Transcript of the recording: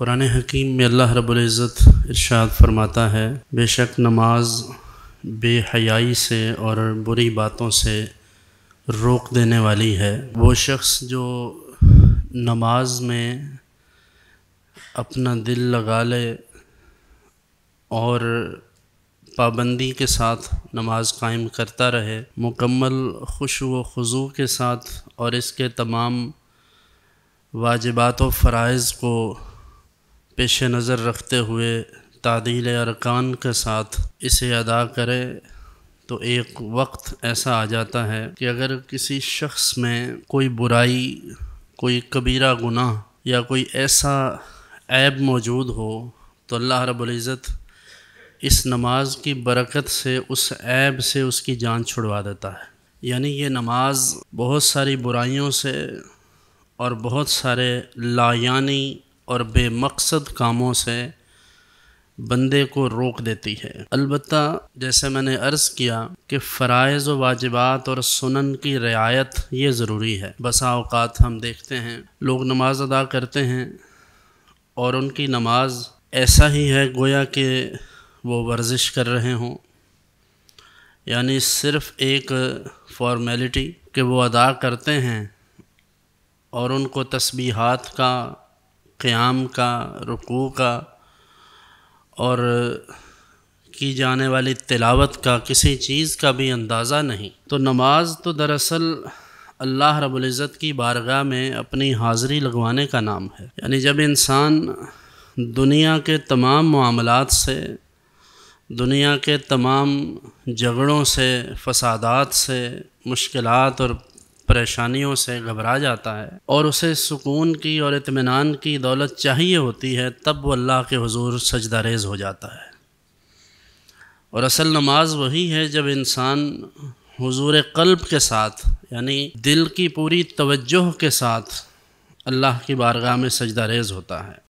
कुरान हकीम में अल्लाह रब्ज़त इरशाद फरमाता है बेशक नमाज बेहयाई से और बुरी बातों से रोक देने वाली है वो शख्स जो नमाज में अपना दिल लगा ले और पाबंदी के साथ नमाज कायम करता रहे मुकम्मल खुश व खजू के साथ और इसके तमाम वाजिबात व फ़रज़ को पेश नज़र रखते हुए तादील अरकान के साथ इसे अदा करें तो एक वक्त ऐसा आ जाता है कि अगर किसी शख्स में कोई बुराई कोई कबीरा गुनाह या कोई ऐसा ऐब मौजूद हो तो अल्लाह रब्ज़त इस नमाज की बरकत से उस ऐब से उसकी जान छुड़वा देता है यानी ये नमाज बहुत सारी बुराइयों से और बहुत सारे लायानी और बेमकसद कामों से बंदे को रोक देती है अलबत् जैसे मैंने अर्ज़ किया कि फ़रज़ व वाजिबात और सुनन की रियायत ये ज़रूरी है बसा अवकात हम देखते हैं लोग नमाज अदा करते हैं और उनकी नमाज ऐसा ही है गोया कि वो वर्जिश कर रहे हों यानी सिर्फ़ एक फॉर्मेलिटी कि वो अदा करते हैं और उनको तस्बीहात का क़्याम का रुकू का और की जाने वाली तिलावत का किसी चीज़ का भी अंदाज़ा नहीं तो नमाज तो दरअसल अल्लाह रबुल्ज़त की बारगाह में अपनी हाज़री लगवाने का नाम है यानी जब इंसान दुनिया के तमाम मामलात से दुनिया के तमाम झगड़ों से फसादात से मुश्किलात और परेशानियों से घबरा जाता है और उसे सुकून की और इतमान की दौलत चाहिए होती है तब वो अल्लाह के हजूर सजदारेज हो जाता है और असल नमाज वही है जब इंसान हजूर कल्ब के साथ यानी दिल की पूरी तवज्जो के साथ अल्लाह की बारगाह में सजदारेज होता है